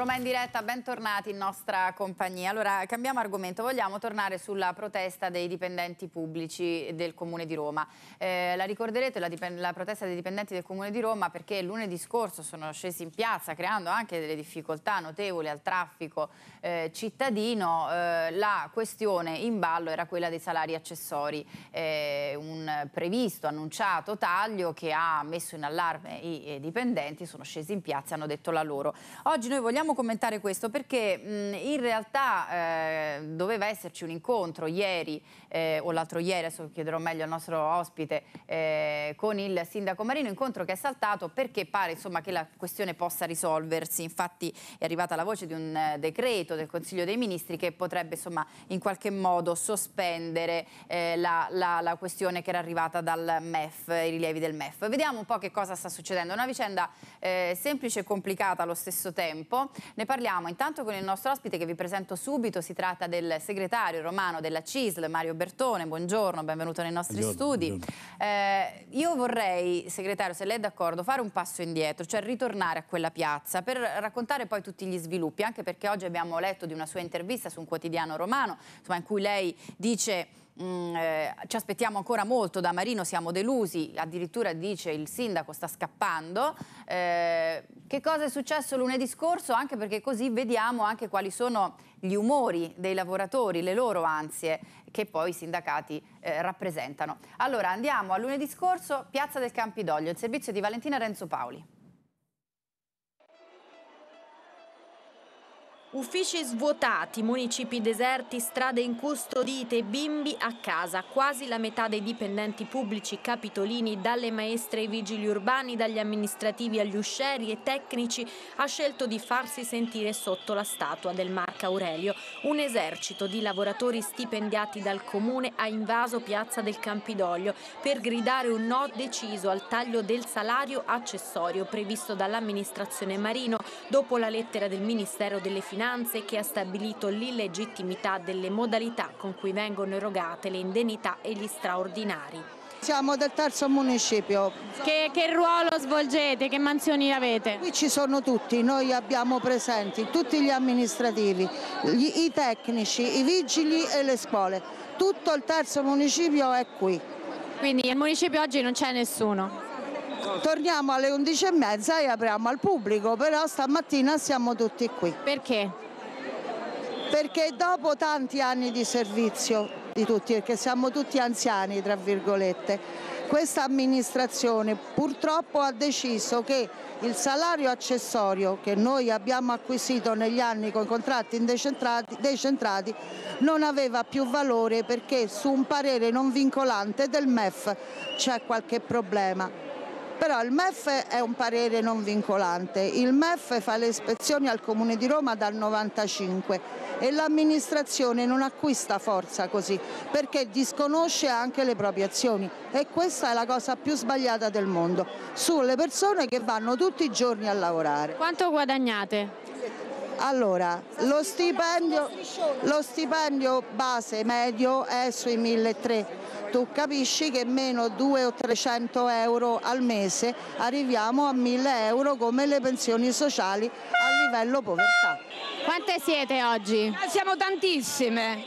Roma in diretta, bentornati in nostra compagnia. Allora, cambiamo argomento, vogliamo tornare sulla protesta dei dipendenti pubblici del Comune di Roma. Eh, la ricorderete la, la, protesta dei dipendenti del Comune di Roma perché lunedì scorso sono scesi in piazza creando anche delle difficoltà notevoli al traffico eh, cittadino. Eh, la questione in ballo era quella dei salari accessori, eh, un previsto, annunciato taglio che ha messo in allarme i, i eh, dipendenti, sono scesi in piazza e hanno detto la loro. Oggi noi vogliamo vogliamo commentare questo perché mh, in realtà eh, doveva esserci un incontro ieri eh, o l'altro ieri, adesso chiederò meglio al nostro ospite, eh, con il sindaco Marino, incontro che è saltato perché pare insomma, che la questione possa risolversi. Infatti è arrivata la voce di un eh, decreto del Consiglio dei Ministri che potrebbe insomma, in qualche modo sospendere eh, la, la, la questione che era arrivata dal MEF, i rilievi del MEF. Vediamo un po' che cosa sta succedendo. È una vicenda eh, semplice e complicata allo stesso tempo. Ne parliamo intanto con il nostro ospite che vi presento subito, si tratta del segretario romano della CISL, Mario Bertone, buongiorno, benvenuto nei nostri buongiorno, studi. Buongiorno. Eh, io vorrei, segretario, se lei è d'accordo, fare un passo indietro, cioè ritornare a quella piazza per raccontare poi tutti gli sviluppi, anche perché oggi abbiamo letto di una sua intervista su un quotidiano romano, insomma, in cui lei dice Mm, eh, ci aspettiamo ancora molto da Marino, siamo delusi, addirittura dice il sindaco sta scappando. Eh, che cosa è successo lunedì scorso? Anche perché così vediamo anche quali sono gli umori dei lavoratori, le loro ansie che poi i sindacati eh, rappresentano. Allora andiamo a lunedì scorso, Piazza del Campidoglio, il servizio di Valentina Renzo Paoli. Uffici svuotati, municipi deserti, strade incustodite, bimbi a casa. Quasi la metà dei dipendenti pubblici capitolini, dalle maestre ai vigili urbani, dagli amministrativi agli usceri e tecnici, ha scelto di farsi sentire sotto la statua del Marco Aurelio. Un esercito di lavoratori stipendiati dal comune ha invaso Piazza del Campidoglio per gridare un no deciso al taglio del salario accessorio previsto dall'amministrazione Marino dopo la lettera del Ministero delle Finanze Finanze che ha stabilito l'illegittimità delle modalità con cui vengono erogate le indennità e gli straordinari. Siamo del terzo municipio. Che, che ruolo svolgete? Che mansioni avete? Qui ci sono tutti, noi abbiamo presenti tutti gli amministrativi, gli, i tecnici, i vigili e le scuole. Tutto il terzo municipio è qui. Quindi il municipio oggi non c'è nessuno? torniamo alle 11.30 e, e apriamo al pubblico, però stamattina siamo tutti qui. Perché? Perché dopo tanti anni di servizio di tutti, perché siamo tutti anziani, tra virgolette, questa amministrazione purtroppo ha deciso che il salario accessorio che noi abbiamo acquisito negli anni con contratti indecentrati decentrati, non aveva più valore perché su un parere non vincolante del MEF c'è qualche problema. Però il MEF è un parere non vincolante, il MEF fa le ispezioni al Comune di Roma dal 1995 e l'amministrazione non acquista forza così perché disconosce anche le proprie azioni e questa è la cosa più sbagliata del mondo, sulle persone che vanno tutti i giorni a lavorare. Quanto guadagnate? Allora, lo stipendio, lo stipendio base medio è sui 1.300 tu capisci che meno 200 o 300 euro al mese arriviamo a 1000 euro come le pensioni sociali a livello povertà. Quante siete oggi? Eh, siamo tantissime.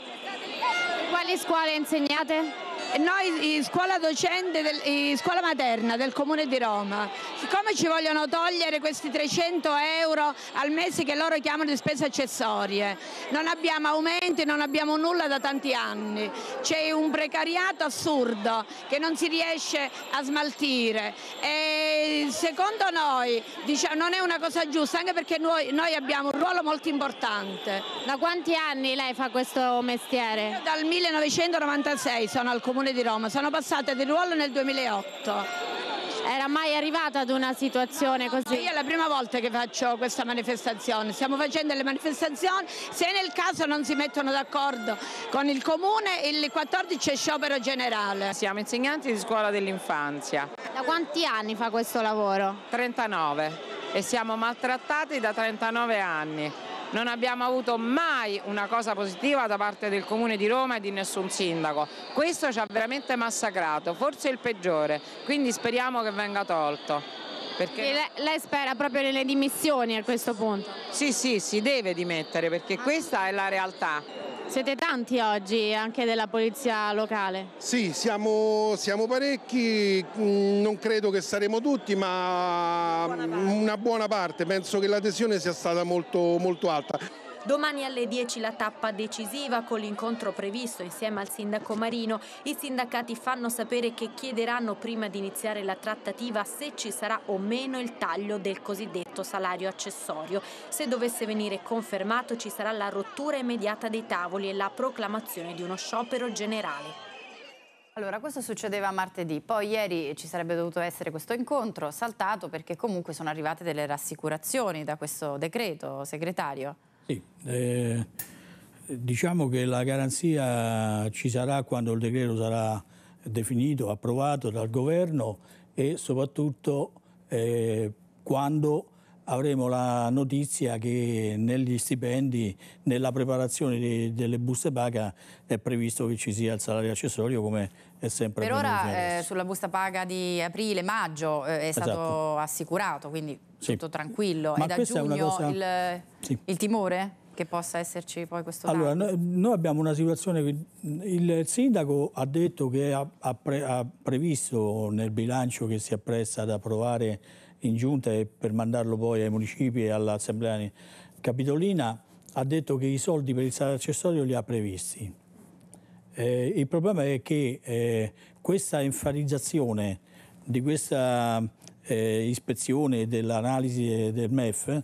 Quali scuole insegnate? Eh, noi scuola docente, del, scuola materna del Comune di Roma, siccome ci vogliono togliere questi 300 euro al mese che loro chiamano di spese accessorie, non abbiamo aumenti, non abbiamo nulla da tanti anni, c'è un precariato assurdo che non si riesce a smaltire e secondo noi diciamo, non è una cosa giusta anche perché noi, noi abbiamo un ruolo molto importante. Da quanti anni lei fa questo mestiere? Io dal 1996 sono al Comune Comune di Roma, sono passata di ruolo nel 2008. Era mai arrivata ad una situazione così? Io è la prima volta che faccio questa manifestazione, stiamo facendo le manifestazioni, se nel caso non si mettono d'accordo con il comune il 14 è sciopero generale. Siamo insegnanti di scuola dell'infanzia. Da quanti anni fa questo lavoro? 39 e siamo maltrattati da 39 anni non abbiamo avuto mai una cosa positiva da parte del Comune di Roma e di nessun sindaco. Questo ci ha veramente massacrato, forse il peggiore, quindi speriamo che venga tolto. Perché... Lei, lei, spera proprio nelle dimissioni a questo punto? Sì, sì, si deve dimettere perché questa è la realtà. Siete tanti oggi anche della polizia locale? Sì, siamo, siamo parecchi, mm, non credo che saremo tutti, ma una buona parte, una buona parte. penso che l'adesione sia stata molto, molto alta. Domani alle 10 la tappa decisiva con l'incontro previsto insieme al sindaco Marino. I sindacati fanno sapere che chiederanno prima di iniziare la trattativa se ci sarà o meno il taglio del cosiddetto salario accessorio. Se dovesse venire confermato ci sarà la rottura immediata dei tavoli e la proclamazione di uno sciopero generale. Allora, questo succedeva martedì, poi ieri ci sarebbe dovuto essere questo incontro, saltato perché comunque sono arrivate delle rassicurazioni da questo decreto, segretario. Sì, eh, diciamo che la garanzia ci sarà quando il decreto sarà definito, approvato dal governo e soprattutto eh, quando avremo la notizia che negli stipendi, nella preparazione de, delle buste paga è previsto che ci sia il salario accessorio come è sempre Per ora eh, sulla busta paga di aprile-maggio eh, è esatto. stato assicurato, quindi sì. tutto tranquillo. Ma e da giugno cosa... il, sì. il timore? che possa esserci poi questo danno? Allora, noi, noi abbiamo una situazione il sindaco ha detto che ha, ha, pre, ha, previsto nel bilancio che si appresta ad approvare in giunta e per mandarlo poi ai municipi e all'assemblea capitolina, ha detto che i soldi per il salario accessorio li ha previsti. Eh, il problema è che eh, questa enfatizzazione di questa eh, ispezione dell'analisi del MEF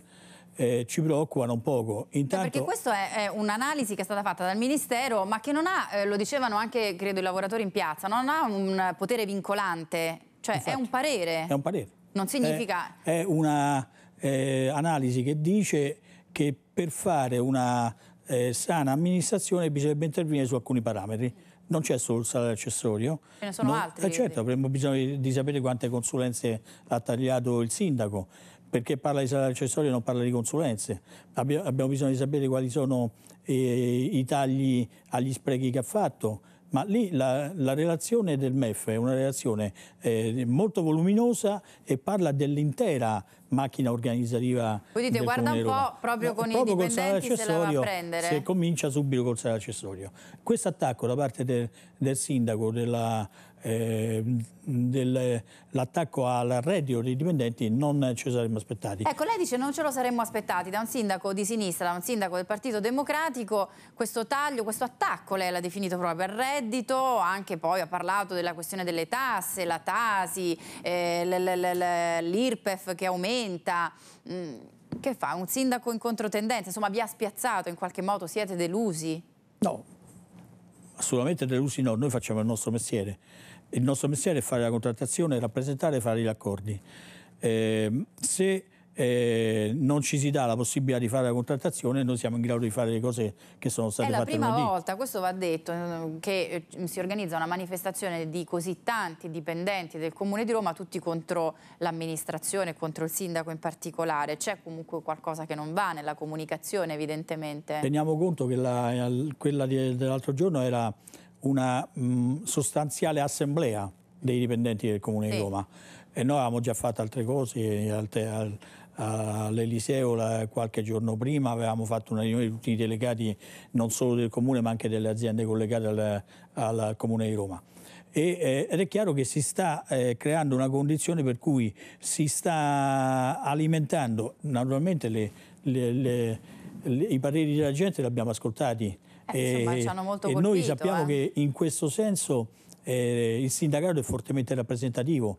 eh, ci preoccupa non poco. Intanto... Perché questa è, è un'analisi che è stata fatta dal Ministero, ma che non ha, eh, lo dicevano anche credo i lavoratori in piazza, non ha un potere vincolante, cioè Infatti, è un parere. È un parere. Non significa... È, è un'analisi eh, che dice che per fare una eh, sana amministrazione bisognerebbe intervenire su alcuni parametri. Non c'è solo il salario accessorio. Ce ne sono non, altri. Eh, certo, avremmo bisogno di sapere quante consulenze ha tagliato il sindaco, perché parla di salario accessorio e non parla di consulenze. Abbiamo bisogno di sapere quali sono eh, i tagli agli sprechi che ha fatto, ma lì la, la, relazione del MEF è una relazione eh, molto voluminosa e parla dell'intera macchina organizzativa Voi dite guarda un po' proprio con no, i proprio dipendenti se la va a prendere se comincia subito col sale accessorio questo attacco da parte del, del sindaco della eh, dell'attacco al reddito dei dipendenti non ce lo saremmo aspettati. Ecco, lei dice non ce lo saremmo aspettati da un sindaco di sinistra, da un sindaco del Partito Democratico, questo taglio, questo attacco lei l'ha definito proprio al reddito, anche poi ha parlato della questione delle tasse, la Tasi, eh, l'IRPEF che aumenta. Mm, che fa? Un sindaco in controtendenza? Insomma, vi ha spiazzato in qualche modo? Siete delusi? No, assolutamente delusi no, noi facciamo il nostro mestiere il nostro mestiere è fare la contrattazione, rappresentare e fare gli accordi. Eh, se eh, non ci si dà la possibilità di fare la contrattazione noi siamo in grado di fare le cose che sono state fatte. È la fatte prima volta, questo va detto, eh, che eh, si organizza una manifestazione di così tanti dipendenti del Comune di Roma, tutti contro l'amministrazione, contro il sindaco in particolare. C'è comunque qualcosa che non va nella comunicazione evidentemente. Teniamo conto che la, quella dell'altro giorno era una mh, mm, sostanziale assemblea dei dipendenti del Comune sì. di Roma e noi avevamo già fatto altre cose all'Eliseo qualche giorno prima avevamo fatto una riunione di tutti i delegati non solo del Comune ma anche delle aziende collegate al, al Comune di Roma e, ed è chiaro che si sta eh, creando una condizione per cui si sta alimentando naturalmente le, le, le, i pareri della gente li abbiamo ascoltati eh, insomma, ci hanno molto e colpito, noi sappiamo eh. che in questo senso eh, il sindacato è fortemente rappresentativo.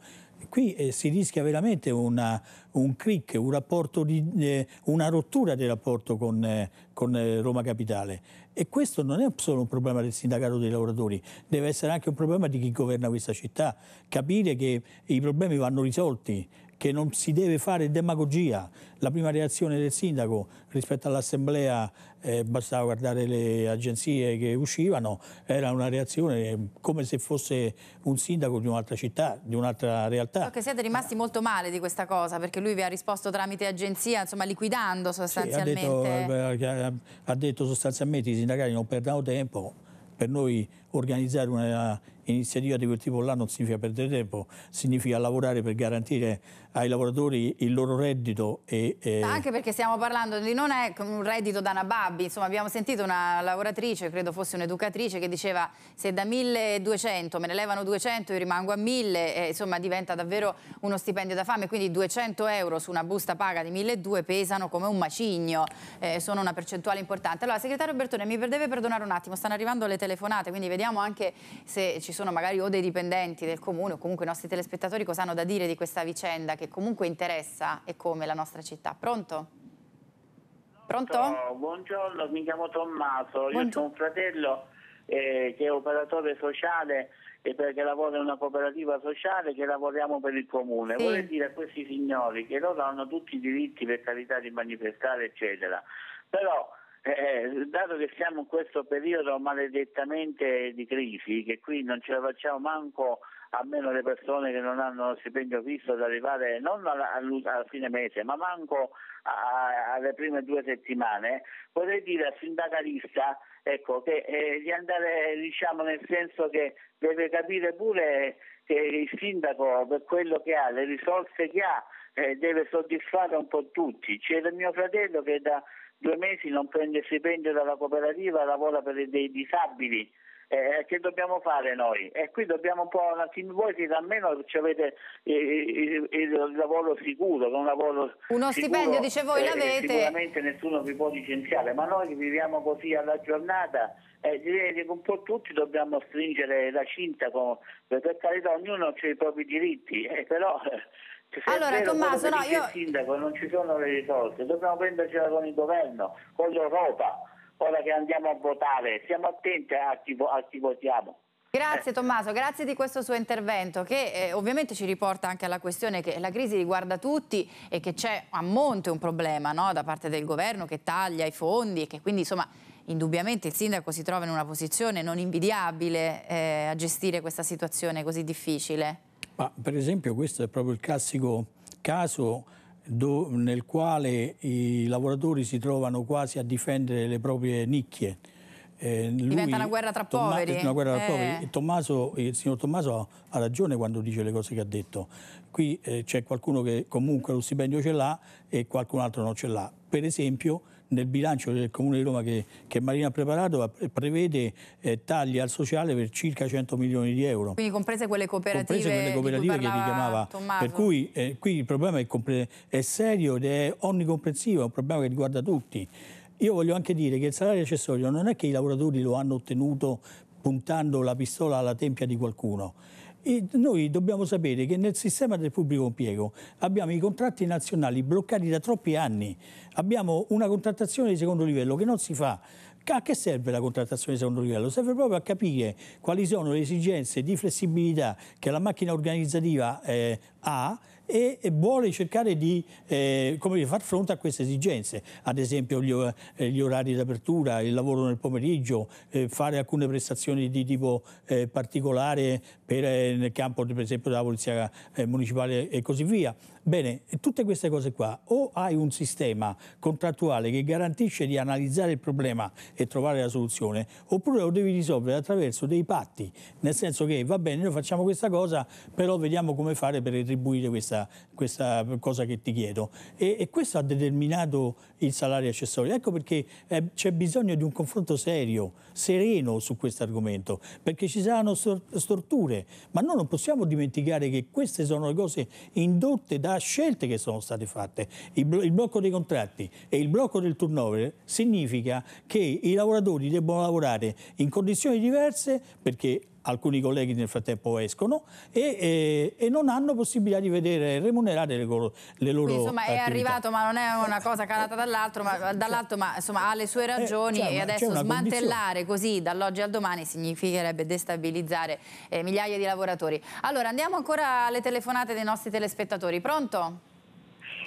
Qui eh, si rischia veramente una, un cric, un di, eh, una rottura del rapporto con, eh, con eh, Roma Capitale. E questo non è solo un problema del sindacato dei lavoratori, deve essere anche un problema di chi governa questa città. Capire che i problemi vanno risolti che non si deve fare demagogia. La prima reazione del sindaco rispetto all'assemblea, eh, bastava guardare le agenzie che uscivano, era una reazione come se fosse un sindaco di un'altra città, di un'altra realtà. So che siete rimasti molto male di questa cosa, perché lui vi ha risposto tramite agenzia, insomma liquidando sostanzialmente. Sì, ha, detto, eh, ha detto sostanzialmente i sindacati non perdono tempo, per noi organizzare un'iniziativa eh, di quel tipo là non significa perdere tempo, significa lavorare per garantire ai lavoratori il loro reddito. E, e... Anche perché stiamo parlando di non è un reddito da nababbi, insomma abbiamo sentito una lavoratrice, credo fosse un'educatrice, che diceva se da 1200 me ne levano 200 io rimango a 1000, e, insomma diventa davvero uno stipendio da fame, quindi 200 euro su una busta paga di 1200 pesano come un macigno, eh, sono una percentuale importante. Allora, segretario Bertone, mi deve perdonare un attimo, stanno arrivando le telefonate, quindi vediamo Vediamo anche se ci sono magari o dei dipendenti del comune o comunque i nostri telespettatori cosa hanno da dire di questa vicenda che comunque interessa e come la nostra città. Pronto? Pronto? Buongiorno, mi chiamo Tommaso, Buongiorno. io sono un fratello eh, che è operatore sociale e eh, perché lavora in una cooperativa sociale che lavoriamo per il comune. Sì. Vorrei dire a questi signori che loro hanno tutti i diritti per carità di manifestare eccetera, però eh, dato che siamo in questo periodo maledettamente di crisi, che qui non ce la facciamo manco a meno le persone che non hanno lo stipendio fisso ad arrivare non alla, alla fine mese, ma manco a, a, alle prime due settimane, vorrei dire al sindacalista ecco, che, eh, di andare diciamo, nel senso che deve capire pure che il sindaco per quello che ha, le risorse che ha, eh, deve soddisfare un po' tutti. C'è C'era mio fratello che da due mesi non prende stipendio dalla cooperativa, lavora per dei disabili. Eh, eh che dobbiamo fare noi? E eh, qui dobbiamo un po' un attimo, voi siete almeno ci avete eh, eh, il, il, lavoro sicuro, un lavoro Uno sicuro, stipendio, dice voi, eh, l'avete. Sicuramente nessuno vi può licenziare, ma noi viviamo così alla giornata eh, direi che un po' tutti dobbiamo stringere la cinta, con, per carità ognuno ha i propri diritti, eh, però cioè, allora Tommaso, no, io... Il sindaco non ci sono le risorse, dobbiamo prendercela con il governo, con l'Europa, ora che andiamo a votare, siamo attenti a chi, a chi votiamo. Grazie eh. Tommaso, grazie di questo suo intervento che eh, ovviamente ci riporta anche alla questione che la crisi riguarda tutti e che c'è a monte un problema no? da parte del governo che taglia i fondi e che quindi insomma indubbiamente il sindaco si trova in una posizione non invidiabile eh, a gestire questa situazione così difficile. Ma per esempio questo è proprio il classico caso do, nel quale i lavoratori si trovano quasi a difendere le proprie nicchie. Eh, lui, Diventa una guerra tra Tomma poveri. Una guerra tra eh. poveri. Tommaso, il signor Tommaso ha, ha, ragione quando dice le cose che ha detto. Qui eh, c'è qualcuno che comunque lo stipendio ce l'ha e qualcun altro non ce l'ha. Per esempio nel bilancio del Comune di Roma che, che Marina ha preparato prevede eh, tagli al sociale per circa 100 milioni di euro. Quindi comprese quelle cooperative, comprese quelle cooperative che richiamava. Tommaso. Per cui eh, qui il problema è, è serio ed è onnicomprensivo, è un problema che riguarda tutti. Io voglio anche dire che il salario accessorio non è che i lavoratori lo hanno ottenuto puntando la pistola alla tempia di qualcuno e noi dobbiamo sapere che nel sistema del pubblico impiego abbiamo i contratti nazionali bloccati da troppi anni, abbiamo una contrattazione di secondo livello che non si fa. A che serve la contrattazione di secondo livello? Serve proprio a capire quali sono le esigenze di flessibilità che la macchina organizzativa eh, ha e, vuole cercare di eh, dire, far fronte a queste esigenze, ad esempio gli, eh, gli orari di apertura, il lavoro nel pomeriggio, eh, fare alcune prestazioni di tipo eh, particolare per, eh, nel campo per esempio della polizia municipale e così via. Bene, tutte queste cose qua, o hai un sistema contrattuale che garantisce di analizzare il problema e trovare la soluzione, oppure lo devi risolvere attraverso dei patti, nel senso che va bene, noi facciamo questa cosa, però vediamo come fare per retribuire questa, questa cosa che ti chiedo. E, e, questo ha determinato il salario accessorio. Ecco perché eh, c'è bisogno di un confronto serio, sereno su questo argomento, perché ci saranno storture, ma noi non possiamo dimenticare che queste sono le cose indotte da scelte che sono state fatte. Il, blo- il blocco dei contratti e il blocco del turnover significa che i lavoratori debbono lavorare in condizioni diverse perché alcuni colleghi nel frattempo escono e, e, e, non hanno possibilità di vedere remunerare le, loro, le loro Quindi, insomma attività. è arrivato ma non è una cosa calata dall'altro ma, dall'alto, ma insomma, ha le sue eh, ragioni eh, cioè, e adesso smantellare condizione. così dall'oggi al domani significherebbe destabilizzare eh, migliaia di lavoratori allora andiamo ancora alle telefonate dei nostri telespettatori pronto?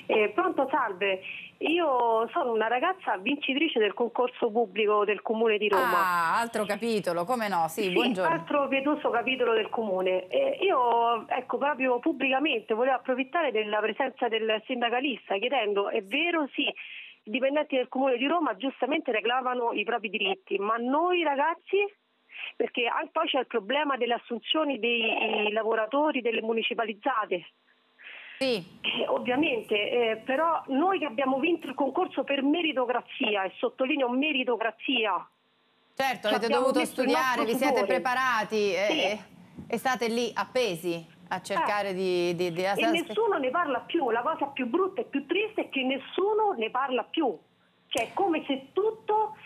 Eh, pronto salve io sono una ragazza vincitrice del concorso pubblico del Comune di Roma. Ah, altro capitolo, come no? Sì, sì buongiorno. Altro pietoso capitolo del Comune. Eh, io, ecco, proprio pubblicamente volevo approfittare della presenza del sindacalista chiedendo, è vero, sì, i dipendenti del Comune di Roma giustamente reclamano i propri diritti, ma noi ragazzi perché poi c'è il problema delle assunzioni dei lavoratori delle municipalizzate sì. Eh, ovviamente, eh, però noi che abbiamo vinto il concorso per meritocrazia, e sottolineo meritocrazia. Certo, avete dovuto studiare, vi siete preparati eh, sì. e, eh, e, state lì appesi a cercare eh. di, di, di... E nessuno ne parla più, la cosa più brutta e più triste è che nessuno ne parla più. Cioè, è come se tutto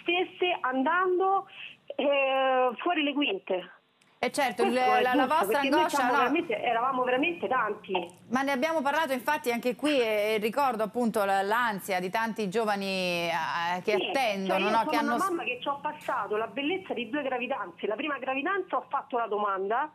stesse andando eh, fuori le quinte. E eh, certo, il, ecco, la, la, vostra angoscia... No. Veramente, eravamo veramente tanti. Ma ne abbiamo parlato infatti anche qui e, e ricordo appunto l'ansia di tanti giovani eh, che sì, cioè, attendono. Cioè no, che hanno... mamma che ci ho passato la bellezza di due gravidanze. La prima gravidanza ho fatto la domanda,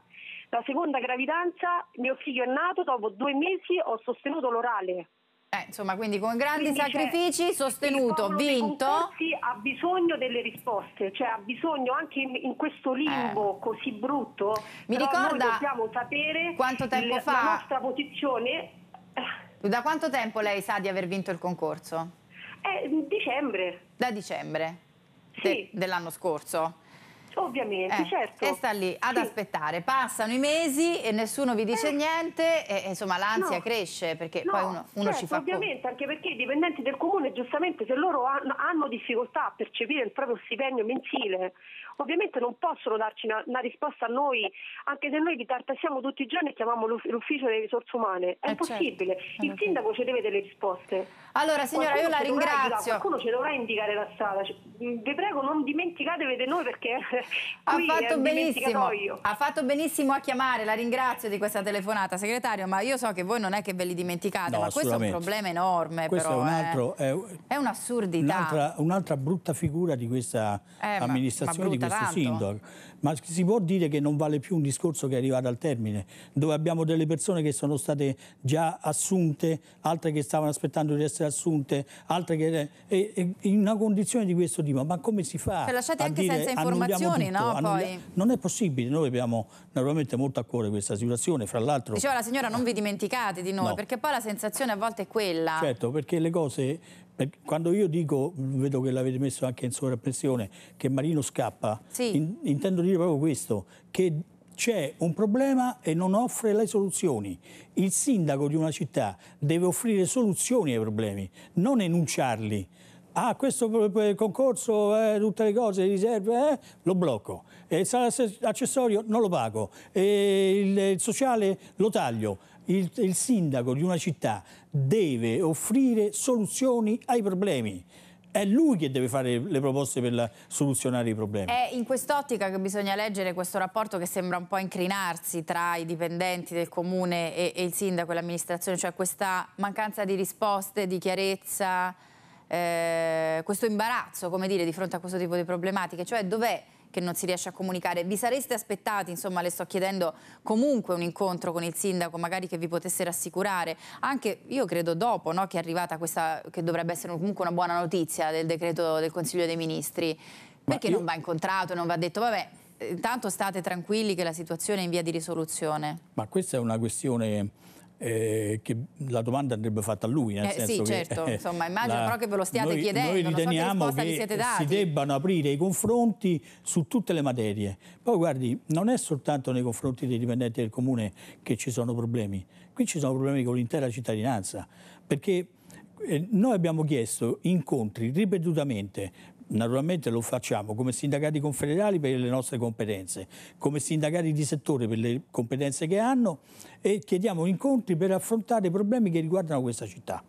la seconda gravidanza mio figlio è nato, dopo due mesi ho sostenuto l'orale. Eh, insomma, quindi con grandi quindi cioè, sacrifici, sostenuto, vinto. ha bisogno delle risposte, cioè ha bisogno anche in, in questo limbo eh. così brutto. Mi ricorda dobbiamo sapere quanto tempo il, fa la nostra posizione. Eh. Da quanto tempo lei sa di aver vinto il concorso? Eh, dicembre. Da dicembre sì. de, dell'anno scorso. Ovviamente, eh, certo. E sta lì ad sì. aspettare. Passano i mesi e nessuno vi dice eh. niente e, insomma l'ansia no. cresce perché no, poi uno, uno certo, ci fa... Ovviamente, conto. anche perché i dipendenti del comune giustamente se loro hanno, hanno difficoltà a percepire il proprio stipendio mensile ovviamente non possono darci una, una risposta a noi, anche se noi vi tartassiamo tutti i giorni e chiamiamo l'ufficio delle risorse umane. È eh certo, impossibile. Certo. Il sindaco ci deve delle risposte. Allora signora, qualcuno io la ringrazio. Dovrà, qualcuno ci dovrà indicare la strada. Mm, vi prego non dimenticatevi di noi perché ha fatto benissimo. Ha fatto benissimo a chiamare, la ringrazio di questa telefonata, segretario, ma io so che voi non è che ve li dimenticate, no, ma questo è un problema enorme. Questo però, eh. è, un altro, eh. è, un'assurdità. Un'altra, un brutta figura di questa eh, amministrazione, ma, ma di questo sindaco. Ma si può dire che non vale più un discorso che è arrivato al termine, dove abbiamo delle persone che sono state già assunte, altre che stavano aspettando di essere assunte, altre che... E, e in una condizione di questo tipo, ma come si fa? Cioè, lasciate anche dire, senza informazioni, tutto, no? Annulliamo... Non è possibile, noi abbiamo naturalmente molto a cuore questa situazione, fra l'altro... Diceva la signora, non vi dimenticate di noi, no. perché poi la sensazione a volte è quella. Certo, perché le cose eh, quando io dico, mm, vedo che l'avete messo anche in sovrappressione, che Marino scappa, sì. in, intendo dire proprio questo, che c'è un problema e non offre le soluzioni. Il sindaco di una città deve offrire soluzioni ai problemi, non enunciarli. Ah, questo concorso, eh, tutte le cose, riserve, eh, lo blocco. E il accessorio non lo pago. E il, il sociale lo taglio. Il, il sindaco di una città deve offrire soluzioni ai problemi. È lui che deve fare le proposte per la, soluzionare i problemi. È in quest'ottica che bisogna leggere questo rapporto che sembra un po' incrinarsi tra i dipendenti del comune e, e il sindaco e l'amministrazione, cioè questa mancanza di risposte, di chiarezza, eh, questo imbarazzo, come dire, di fronte a questo tipo di problematiche. Cioè dov'è che non si riesce a comunicare. Vi sareste aspettati, insomma le sto chiedendo comunque un incontro con il sindaco, magari che vi potesse rassicurare, anche io credo dopo no, che è arrivata questa che dovrebbe essere comunque una buona notizia del decreto del Consiglio dei Ministri. Perché io... non va incontrato, non va detto vabbè, intanto state tranquilli che la situazione è in via di risoluzione? Ma questa è una questione eh, che la domanda andrebbe fatta a lui. Nel eh, senso sì, certo, che, eh, insomma, immagino la, però che ve lo stiate noi, chiedendo. Noi riteniamo so che, che si debbano aprire i confronti su tutte le materie. Poi guardi, non è soltanto nei confronti dei dipendenti del comune che ci sono problemi, qui ci sono problemi con l'intera cittadinanza, perché eh, noi abbiamo chiesto incontri ripetutamente Naturalmente lo facciamo come sindacati confederali per le nostre competenze, come sindacati di settore per le competenze che hanno e chiediamo incontri per affrontare i problemi che riguardano questa città.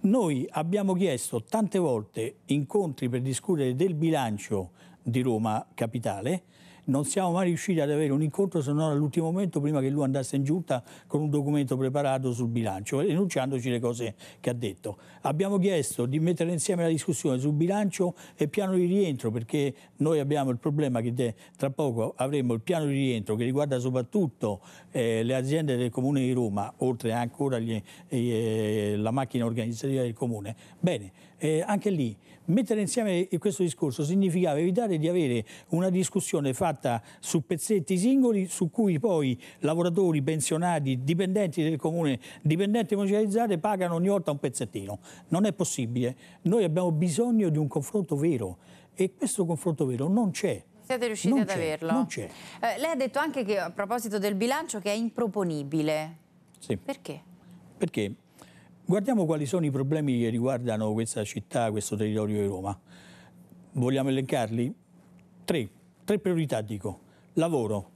Noi abbiamo chiesto tante volte incontri per discutere del bilancio di Roma Capitale, non siamo mai riusciti ad avere un incontro se non all'ultimo momento prima che lui andasse in giunta con un documento preparato sul bilancio, enunciandoci le cose che ha detto. Abbiamo chiesto di mettere insieme la discussione sul bilancio e piano di rientro, perché noi abbiamo il problema che tra poco avremo il piano di rientro che riguarda soprattutto eh, le aziende del Comune di Roma, oltre ancora gli, eh, la macchina organizzativa del Comune. Bene, eh, anche lì Mettere insieme questo discorso significava evitare di avere una discussione fatta su pezzetti singoli su cui poi lavoratori, pensionati, dipendenti del comune, dipendenti municipalizzate pagano ogni volta un pezzettino. Non è possibile. Noi abbiamo bisogno di un confronto vero e questo confronto vero non c'è. Siete riusciti non ad averlo? Non c'è. Eh, lei ha detto anche che a proposito del bilancio che è improponibile. Sì. Perché? Perché Guardiamo quali sono i problemi che riguardano questa città, questo territorio di Roma. Vogliamo elencarli? Tre, tre priorità dico. Lavoro.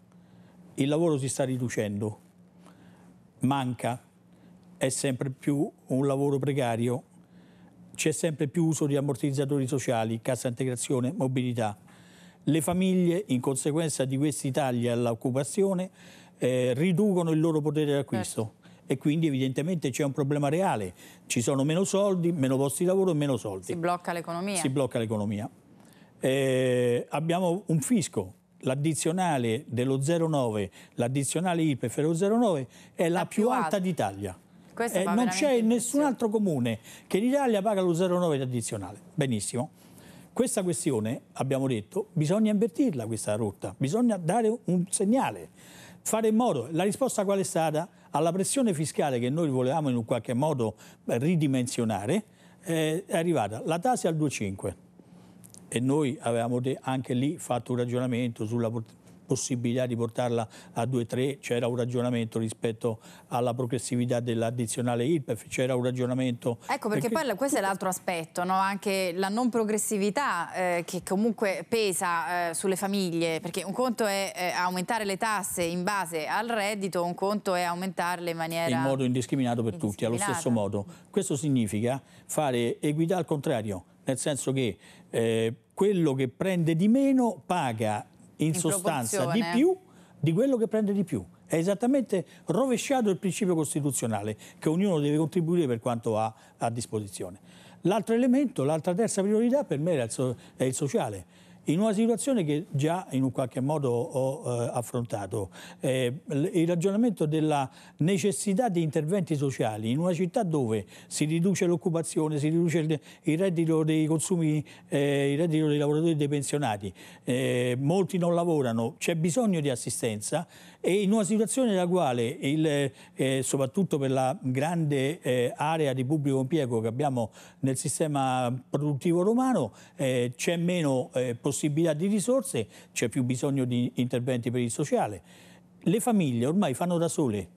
Il lavoro si sta riducendo. Manca. È sempre più un lavoro precario. C'è sempre più uso di ammortizzatori sociali, cassa integrazione, mobilità. Le famiglie, in conseguenza di questi tagli all'occupazione, eh, riducono il loro potere d'acquisto. Certo e quindi evidentemente c'è un problema reale. Ci sono meno soldi, meno posti di lavoro e meno soldi. Si blocca l'economia. Si blocca l'economia. Eh, abbiamo un fisco l'addizionale dello 0,9, l'addizionale IPEF dello 0,9 è la, la più, alta, alta d'Italia. Eh, non c'è nessun altro comune che in Italia paga lo 0,9 di addizionale. Benissimo. Questa questione, abbiamo detto, bisogna invertirla questa rotta, bisogna dare un segnale, fare in modo. La risposta qual è stata? alla pressione fiscale che noi volevamo in un qualche modo ridimensionare, eh, è arrivata la tassa al 2,5 e noi avevamo anche lì fatto un ragionamento sulla possibilità di portarla a 2-3, c'era un ragionamento rispetto alla progressività dell'addizionale IRPEF, c'era un ragionamento... Ecco perché, perché... poi questo è l'altro aspetto, no? anche la non progressività eh, che comunque pesa eh, sulle famiglie, perché un conto è eh, aumentare le tasse in base al reddito, un conto è aumentarle in maniera... In modo indiscriminato per tutti, allo stesso modo. Questo significa fare equità al contrario, nel senso che eh, quello che prende di meno paga in, sostanza di più di quello che prende di più. È esattamente rovesciato il principio costituzionale che ognuno deve contribuire per quanto ha a disposizione. L'altro elemento, l'altra terza priorità per me è il, so è il sociale in una situazione che già in un qualche modo ho eh, affrontato, eh, il ragionamento della necessità di interventi sociali in una città dove si riduce l'occupazione, si riduce il, il, reddito dei consumi, eh, il reddito dei lavoratori e dei pensionati, eh, molti non lavorano, c'è bisogno di assistenza, e in una situazione nella quale, il, eh, soprattutto per la grande eh, area di pubblico impiego che abbiamo nel sistema produttivo romano, eh, c'è meno eh, possibilità di risorse, c'è più bisogno di interventi per il sociale. Le famiglie ormai fanno da sole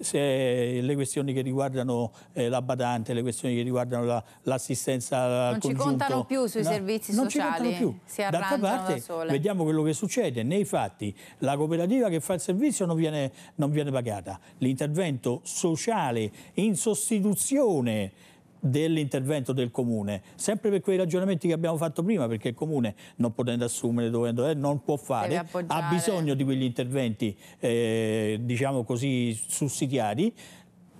se le questioni che riguardano eh, la badante, le questioni che riguardano l'assistenza la, al non congiunto. Non ci contano più sui no, servizi non sociali, non ci contano più. si D'altra parte vediamo quello che succede, nei fatti la cooperativa che fa il servizio non viene, non viene pagata, l'intervento sociale in sostituzione dell'intervento del comune, sempre per quei ragionamenti che abbiamo fatto prima, perché il comune non potendo assumere, dovendo, eh, non può fare, ha bisogno di quegli interventi, eh, diciamo così, sussidiari,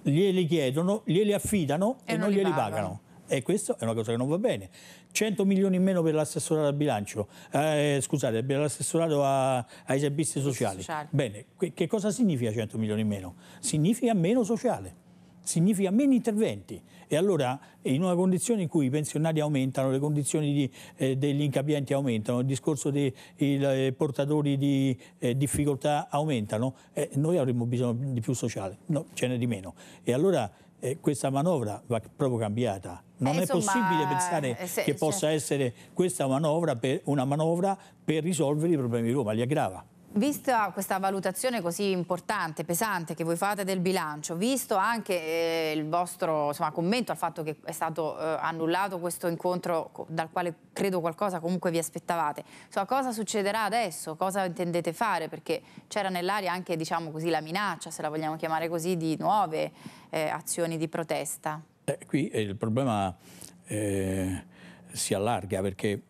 glieli chiedono, glieli affidano e, e non, glieli pagano. pagano. E questa è una cosa che non va bene. 100 milioni in meno per l'assessorato al bilancio, eh, scusate, per l'assessorato ai servizi sociali. sociali. Bene, che cosa significa 100 milioni in meno? Significa meno sociale significa meno interventi e allora in una condizione in cui i pensionati aumentano, le condizioni di, eh, degli incapienti aumentano, il discorso dei il, eh, portatori di eh, difficoltà aumentano, eh, noi avremmo bisogno di più sociale, no, ce n'è di meno. E allora eh, questa manovra va proprio cambiata. Non eh, insomma, è possibile pensare eh, se, che possa se... essere questa manovra per, una manovra per risolvere i problemi di Roma, li aggrava. Vista questa valutazione così importante, pesante che voi fate del bilancio, visto anche eh, il vostro insomma, commento al fatto che è stato eh, annullato questo incontro dal quale credo qualcosa comunque vi aspettavate, insomma, cosa succederà adesso? Cosa intendete fare? Perché c'era nell'aria anche diciamo così, la minaccia, se la vogliamo chiamare così, di nuove eh, azioni di protesta. Eh, qui eh, il problema eh, si allarga perché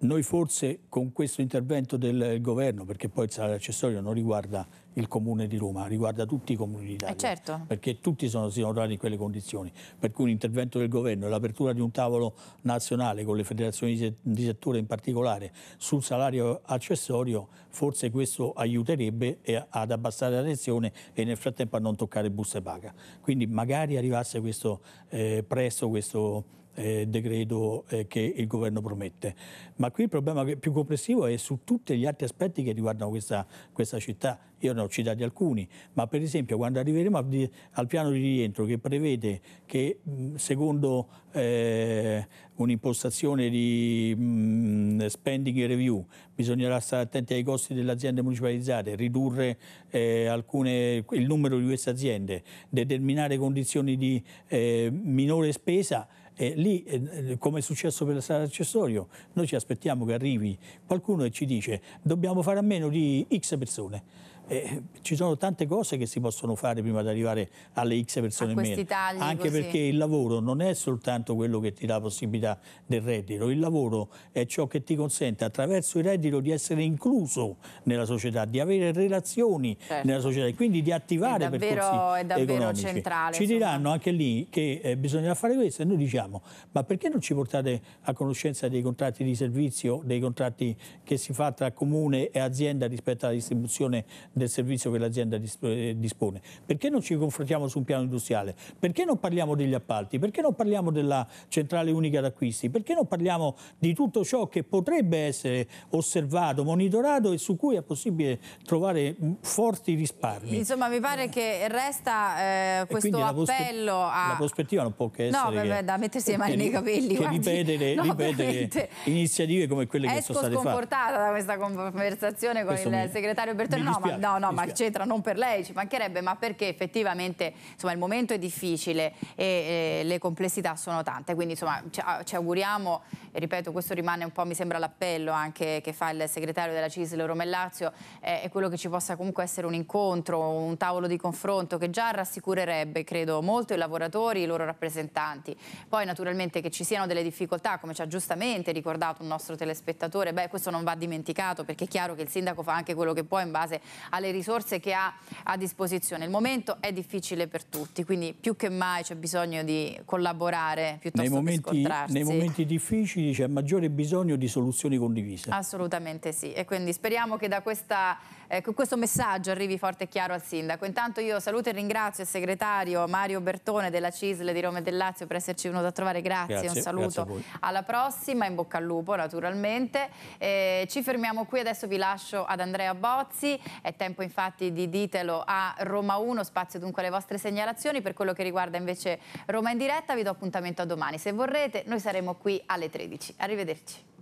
noi forse con questo intervento del governo, perché poi il salario accessorio non riguarda il comune di Roma, riguarda tutti i comuni d'Italia, eh certo. perché tutti sono, sono trovati in quelle condizioni, per cui un intervento del governo e l'apertura di un tavolo nazionale con le federazioni di settore in particolare sul salario accessorio, forse questo aiuterebbe ad abbassare la tensione e nel frattempo a non toccare buste paga. Quindi magari arrivasse questo, eh, presto questo eh, decreto eh, che il governo promette. Ma qui il problema più complessivo è su tutti gli altri aspetti che riguardano questa, questa città. Io ne ho citati alcuni, ma per esempio quando arriveremo al, al piano di rientro che prevede che secondo eh, un'impostazione di mh, spending review bisognerà stare attenti ai costi delle aziende municipalizzate, ridurre eh, alcune, il numero di queste aziende, determinare condizioni di eh, minore spesa, e lì, eh, eh, come è successo per la salario accessorio, noi ci aspettiamo che arrivi qualcuno e ci dice dobbiamo fare a meno di X persone eh, ci sono tante cose che si possono fare prima di arrivare alle X persone in meno. Tagli, Anche così. perché il lavoro non è soltanto quello che ti dà la possibilità del reddito, il lavoro è ciò che ti consente attraverso il reddito di essere incluso nella società, di avere relazioni certo. nella società e quindi di attivare è davvero, percorsi è davvero economici. Centrale, ci diranno anche lì che eh, bisognerà fare questo e noi diciamo ma perché non ci portate a conoscenza dei contratti di servizio, dei contratti che si fa tra comune e azienda rispetto alla distribuzione del servizio che l'azienda eh, dispone? Perché non ci confrontiamo su un piano industriale? Perché non parliamo degli appalti? Perché non parliamo della centrale unica d'acquisti? Perché non parliamo di tutto ciò che potrebbe essere osservato, monitorato e su cui è possibile trovare forti risparmi? Insomma, mi pare che resta eh, questo appello a... La prospettiva non può che essere... No, beh, beh, da mettersi le mani nei capelli, che ripetere, no, ripetere iniziative come quelle che sono state fatte. Esco sconfortata da questa conversazione con questo il mi... segretario Bertone. No, ma No, no, ma c'entra non per lei, ci mancherebbe, ma perché effettivamente insomma, il momento è difficile e, e le complessità sono tante, quindi insomma ci, ci auguriamo, ripeto, questo rimane un po' mi sembra l'appello anche che fa il segretario della CISL Romellazio, eh, è quello che ci possa comunque essere un incontro, un tavolo di confronto che già rassicurerebbe, credo, molto i lavoratori, i loro rappresentanti. Poi naturalmente che ci siano delle difficoltà, come ci ha giustamente ricordato un nostro telespettatore, beh questo non va dimenticato perché è chiaro che il sindaco fa anche quello che può in base a alle risorse che ha a disposizione. Il momento è difficile per tutti, quindi più che mai c'è bisogno di collaborare piuttosto nei momenti, che scontrarsi. Nei momenti difficili c'è maggiore bisogno di soluzioni condivise. Assolutamente sì, e quindi speriamo che da questa Ecco, questo messaggio arrivi forte e chiaro al sindaco. Intanto io saluto e ringrazio il segretario Mario Bertone della CISL di Roma e del Lazio per esserci venuto a trovare. Grazie, grazie un saluto. Grazie Alla prossima, in bocca al lupo naturalmente. Eh, ci fermiamo qui, adesso vi lascio ad Andrea Bozzi. È tempo infatti di ditelo a Roma 1, spazio dunque alle vostre segnalazioni. Per quello che riguarda invece Roma in diretta vi do appuntamento a domani. Se vorrete noi saremo qui alle 13. Arrivederci.